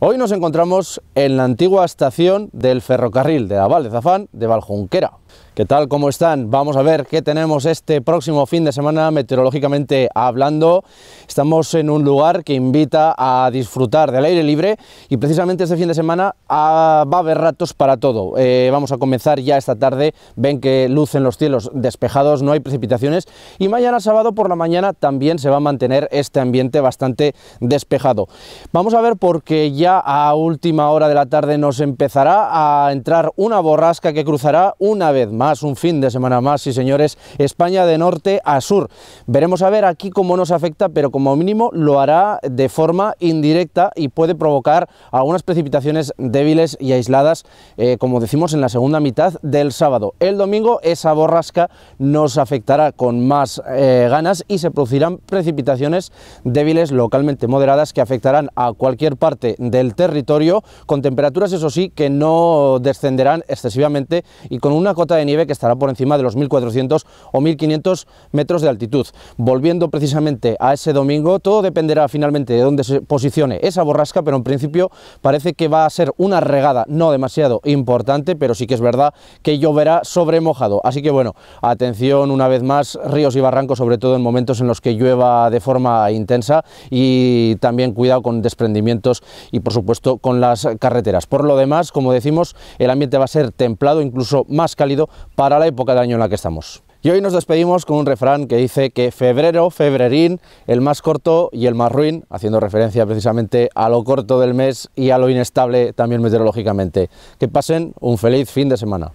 Hoy nos encontramos en la antigua estación del ferrocarril de la Val de Zafán de Valjunquera. ¿Qué tal? ¿Cómo están? Vamos a ver qué tenemos este próximo fin de semana meteorológicamente hablando. Estamos en un lugar que invita a disfrutar del aire libre y precisamente este fin de semana ah, va a haber ratos para todo. Eh, vamos a comenzar ya esta tarde. Ven que lucen los cielos despejados, no hay precipitaciones y mañana sábado por la mañana también se va a mantener este ambiente bastante despejado. Vamos a ver porque ya a última hora de la tarde nos empezará a entrar una borrasca que cruzará una vez más, un fin de semana más, y señores, España de norte a sur. Veremos a ver aquí cómo nos afecta, pero como mínimo lo hará de forma indirecta y puede provocar algunas precipitaciones débiles y aisladas, eh, como decimos, en la segunda mitad del sábado. El domingo esa borrasca nos afectará con más eh, ganas y se producirán precipitaciones débiles localmente moderadas que afectarán a cualquier parte de del territorio, con temperaturas, eso sí, que no descenderán excesivamente y con una cota de nieve que estará por encima de los 1.400 o 1.500 metros de altitud. Volviendo precisamente a ese domingo, todo dependerá finalmente de dónde se posicione esa borrasca, pero en principio parece que va a ser una regada no demasiado importante, pero sí que es verdad que lloverá sobre mojado. Así que bueno, atención una vez más, ríos y barrancos, sobre todo en momentos en los que llueva de forma intensa y también cuidado con desprendimientos y por supuesto, con las carreteras. Por lo demás, como decimos, el ambiente va a ser templado, incluso más cálido para la época del año en la que estamos. Y hoy nos despedimos con un refrán que dice que febrero, febrerín, el más corto y el más ruin, haciendo referencia precisamente a lo corto del mes y a lo inestable también meteorológicamente. Que pasen un feliz fin de semana.